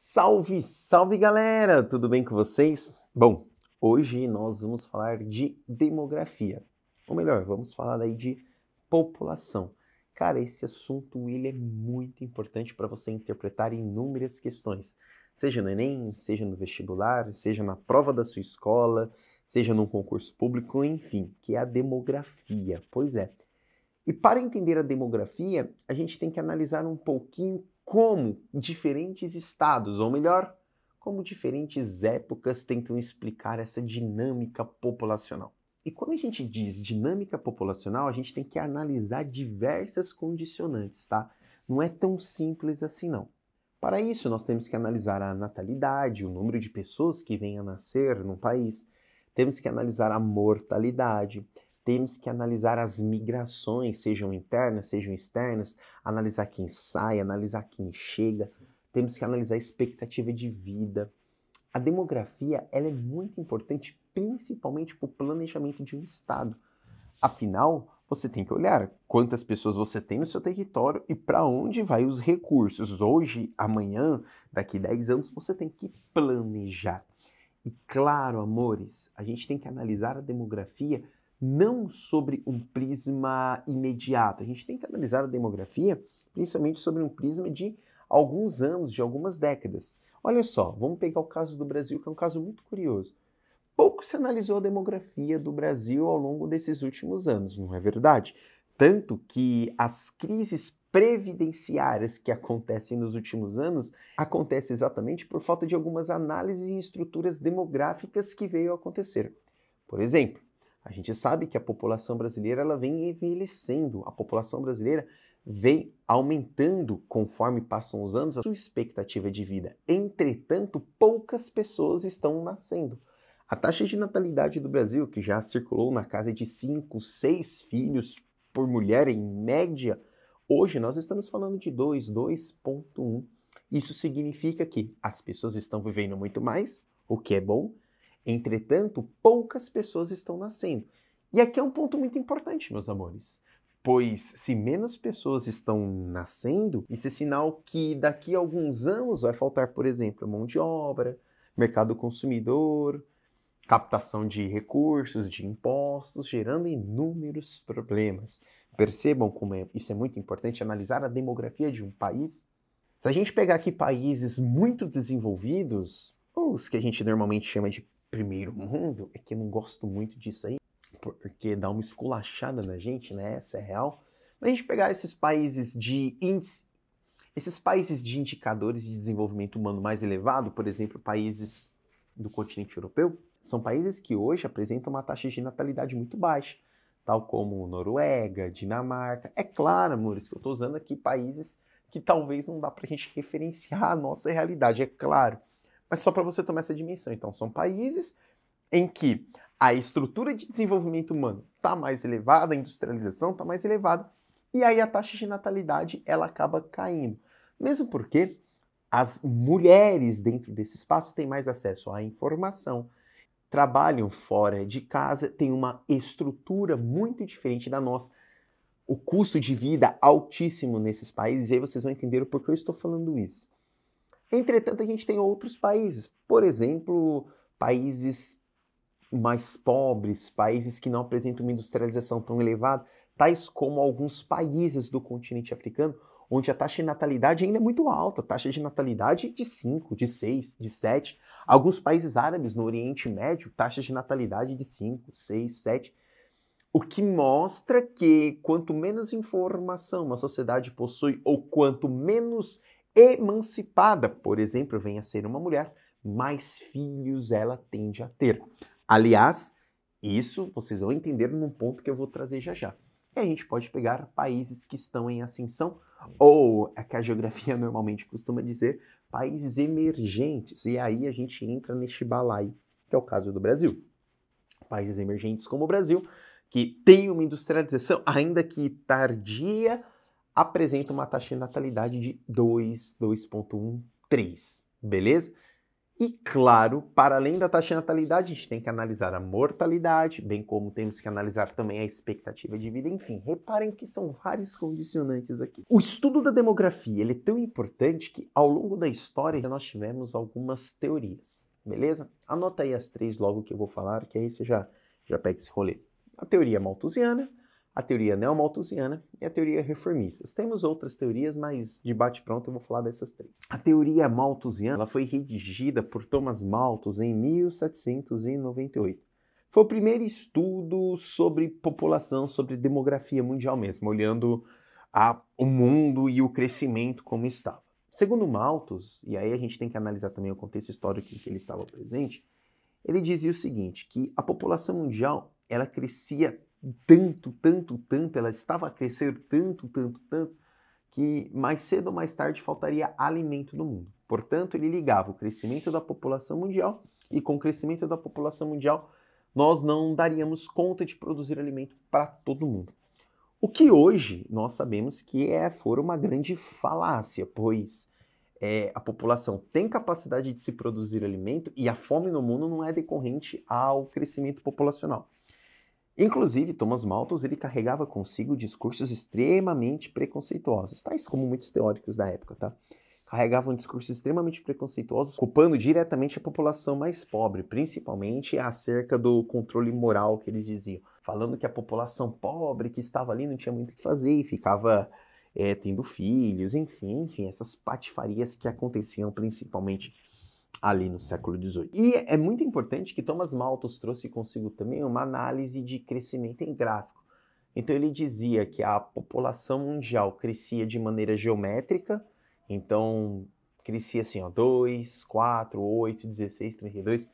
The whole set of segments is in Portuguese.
Salve, salve galera! Tudo bem com vocês? Bom, hoje nós vamos falar de demografia. Ou melhor, vamos falar aí de população. Cara, esse assunto ele é muito importante para você interpretar inúmeras questões. Seja no Enem, seja no vestibular, seja na prova da sua escola, seja num concurso público, enfim, que é a demografia. Pois é. E para entender a demografia, a gente tem que analisar um pouquinho como diferentes estados, ou melhor, como diferentes épocas tentam explicar essa dinâmica populacional. E quando a gente diz dinâmica populacional, a gente tem que analisar diversas condicionantes, tá? Não é tão simples assim não. Para isso, nós temos que analisar a natalidade, o número de pessoas que vêm a nascer num país, temos que analisar a mortalidade, temos que analisar as migrações, sejam internas, sejam externas, analisar quem sai, analisar quem chega, temos que analisar a expectativa de vida. A demografia ela é muito importante, principalmente para o planejamento de um Estado. Afinal, você tem que olhar quantas pessoas você tem no seu território e para onde vai os recursos. Hoje, amanhã, daqui 10 anos, você tem que planejar. E claro, amores, a gente tem que analisar a demografia não sobre um prisma imediato. A gente tem que analisar a demografia principalmente sobre um prisma de alguns anos, de algumas décadas. Olha só, vamos pegar o caso do Brasil, que é um caso muito curioso. Pouco se analisou a demografia do Brasil ao longo desses últimos anos, não é verdade? Tanto que as crises previdenciárias que acontecem nos últimos anos acontecem exatamente por falta de algumas análises e estruturas demográficas que veio a acontecer. Por exemplo, a gente sabe que a população brasileira ela vem envelhecendo, a população brasileira vem aumentando conforme passam os anos a sua expectativa de vida. Entretanto, poucas pessoas estão nascendo. A taxa de natalidade do Brasil, que já circulou na casa de 5, 6 filhos por mulher em média, hoje nós estamos falando de 2, 2.1. Isso significa que as pessoas estão vivendo muito mais, o que é bom, Entretanto, poucas pessoas estão nascendo. E aqui é um ponto muito importante, meus amores. Pois se menos pessoas estão nascendo, isso é sinal que daqui a alguns anos vai faltar, por exemplo, mão de obra, mercado consumidor, captação de recursos, de impostos, gerando inúmeros problemas. Percebam como é, isso é muito importante analisar a demografia de um país. Se a gente pegar aqui países muito desenvolvidos, os que a gente normalmente chama de primeiro mundo, é que eu não gosto muito disso aí, porque dá uma esculachada na gente, né? Essa é real. Mas a gente pegar esses países de índice, esses países de indicadores de desenvolvimento humano mais elevado, por exemplo, países do continente europeu, são países que hoje apresentam uma taxa de natalidade muito baixa, tal como Noruega, Dinamarca. É claro, amores, que eu estou usando aqui países que talvez não dá para a gente referenciar a nossa realidade, é claro. Mas só para você tomar essa dimensão. Então, são países em que a estrutura de desenvolvimento humano está mais elevada, a industrialização está mais elevada, e aí a taxa de natalidade ela acaba caindo. Mesmo porque as mulheres dentro desse espaço têm mais acesso à informação, trabalham fora de casa, têm uma estrutura muito diferente da nossa, o custo de vida altíssimo nesses países, e aí vocês vão entender o porquê eu estou falando isso. Entretanto, a gente tem outros países, por exemplo, países mais pobres, países que não apresentam uma industrialização tão elevada, tais como alguns países do continente africano, onde a taxa de natalidade ainda é muito alta, taxa de natalidade de 5, de 6, de 7. Alguns países árabes no Oriente Médio, taxa de natalidade de 5, 6, 7. O que mostra que quanto menos informação uma sociedade possui ou quanto menos emancipada, por exemplo, venha a ser uma mulher, mais filhos ela tende a ter. Aliás, isso vocês vão entender num ponto que eu vou trazer já já. E a gente pode pegar países que estão em ascensão, ou é que a geografia normalmente costuma dizer, países emergentes. E aí a gente entra neste balai, que é o caso do Brasil. Países emergentes como o Brasil, que tem uma industrialização, ainda que tardia, apresenta uma taxa de natalidade de 2, 2,13, beleza? E claro, para além da taxa de natalidade, a gente tem que analisar a mortalidade, bem como temos que analisar também a expectativa de vida. Enfim, reparem que são vários condicionantes aqui. O estudo da demografia ele é tão importante que ao longo da história nós tivemos algumas teorias, beleza? Anota aí as três logo que eu vou falar, que aí você já, já pega esse rolê. A teoria malthusiana, a teoria neomalthusiana e a teoria reformista. Temos outras teorias, mas de bate-pronto eu vou falar dessas três. A teoria malthusiana foi redigida por Thomas Malthus em 1798. Foi o primeiro estudo sobre população, sobre demografia mundial mesmo, olhando a, o mundo e o crescimento como estava. Segundo Malthus, e aí a gente tem que analisar também o contexto histórico em que ele estava presente, ele dizia o seguinte, que a população mundial ela crescia tanto, tanto, tanto, ela estava a crescer tanto, tanto, tanto, que mais cedo ou mais tarde faltaria alimento no mundo. Portanto, ele ligava o crescimento da população mundial e com o crescimento da população mundial, nós não daríamos conta de produzir alimento para todo mundo. O que hoje nós sabemos que é for uma grande falácia, pois é, a população tem capacidade de se produzir alimento e a fome no mundo não é decorrente ao crescimento populacional. Inclusive, Thomas Malthus ele carregava consigo discursos extremamente preconceituosos, tais como muitos teóricos da época, tá? Carregavam discursos extremamente preconceituosos, culpando diretamente a população mais pobre, principalmente acerca do controle moral que eles diziam, falando que a população pobre que estava ali não tinha muito o que fazer e ficava é, tendo filhos, enfim, enfim, essas patifarias que aconteciam principalmente ali no século XVIII. E é muito importante que Thomas Malthus trouxe consigo também uma análise de crescimento em gráfico. Então ele dizia que a população mundial crescia de maneira geométrica, então crescia assim, ó, 2, 4, 8, 16, 32,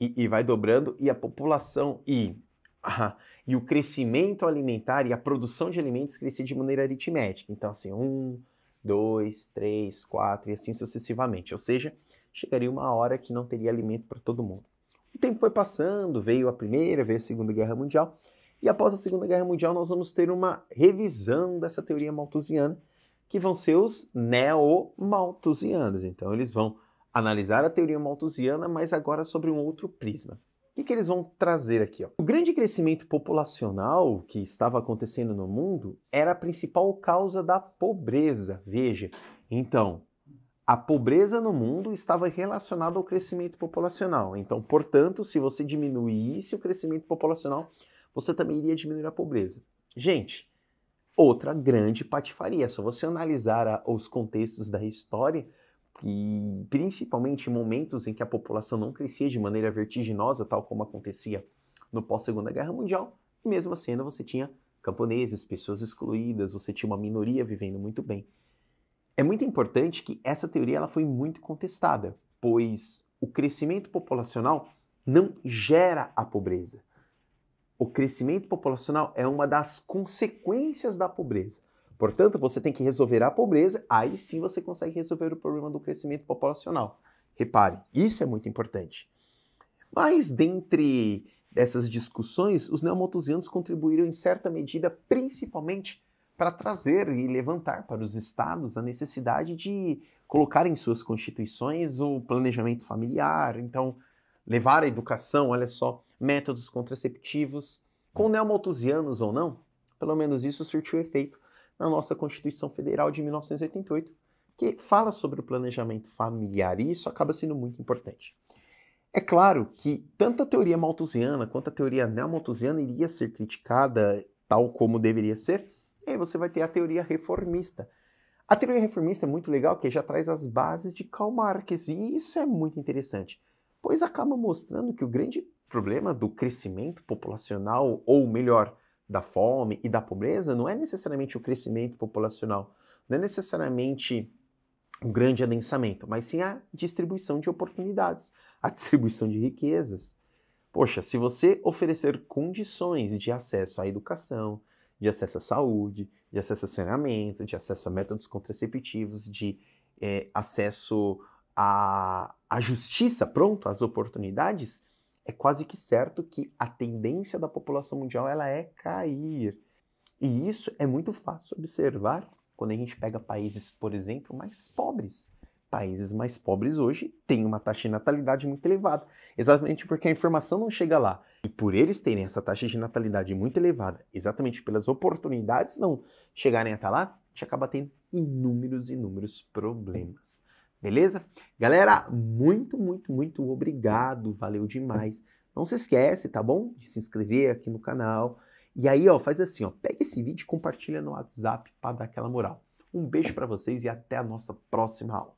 e, e vai dobrando, e a população e, ah, e o crescimento alimentar e a produção de alimentos crescia de maneira aritmética. Então assim, 1, 2, 3, 4 e assim sucessivamente. Ou seja, chegaria uma hora que não teria alimento para todo mundo. O tempo foi passando, veio a Primeira, veio a Segunda Guerra Mundial, e após a Segunda Guerra Mundial nós vamos ter uma revisão dessa teoria malthusiana, que vão ser os neo-malthusianos. Então eles vão analisar a teoria malthusiana, mas agora sobre um outro prisma. O que, que eles vão trazer aqui? Ó? O grande crescimento populacional que estava acontecendo no mundo era a principal causa da pobreza. Veja, então, a pobreza no mundo estava relacionada ao crescimento populacional. Então, portanto, se você diminuísse o crescimento populacional, você também iria diminuir a pobreza. Gente, outra grande patifaria. Só você analisar os contextos da história, e principalmente momentos em que a população não crescia de maneira vertiginosa, tal como acontecia no pós-Segunda Guerra Mundial, e mesmo assim você tinha camponeses, pessoas excluídas, você tinha uma minoria vivendo muito bem. É muito importante que essa teoria ela foi muito contestada, pois o crescimento populacional não gera a pobreza. O crescimento populacional é uma das consequências da pobreza. Portanto, você tem que resolver a pobreza, aí sim você consegue resolver o problema do crescimento populacional. Repare, isso é muito importante. Mas dentre essas discussões, os neomalthusianos contribuíram em certa medida, principalmente para trazer e levantar para os estados a necessidade de colocar em suas constituições o planejamento familiar, então levar a educação, olha só, métodos contraceptivos, com neomalthusianos ou não, pelo menos isso surtiu efeito na nossa Constituição Federal de 1988, que fala sobre o planejamento familiar, e isso acaba sendo muito importante. É claro que tanto a teoria malthusiana quanto a teoria neomalthusiana iria ser criticada, tal como deveria ser, e aí você vai ter a teoria reformista. A teoria reformista é muito legal, que já traz as bases de Karl Marx, e isso é muito interessante, pois acaba mostrando que o grande problema do crescimento populacional, ou melhor, da fome e da pobreza, não é necessariamente o crescimento populacional, não é necessariamente um grande adensamento, mas sim a distribuição de oportunidades, a distribuição de riquezas. Poxa, se você oferecer condições de acesso à educação, de acesso à saúde, de acesso a saneamento, de acesso a métodos contraceptivos, de é, acesso à, à justiça, pronto, às oportunidades, é quase que certo que a tendência da população mundial ela é cair. E isso é muito fácil observar quando a gente pega países, por exemplo, mais pobres países mais pobres hoje têm uma taxa de natalidade muito elevada, exatamente porque a informação não chega lá. E por eles terem essa taxa de natalidade muito elevada, exatamente pelas oportunidades não chegarem até lá, a gente acaba tendo inúmeros, inúmeros problemas. Beleza? Galera, muito, muito, muito obrigado, valeu demais. Não se esquece, tá bom? De se inscrever aqui no canal. E aí, ó, faz assim, ó, pega esse vídeo e compartilha no WhatsApp para dar aquela moral. Um beijo para vocês e até a nossa próxima aula.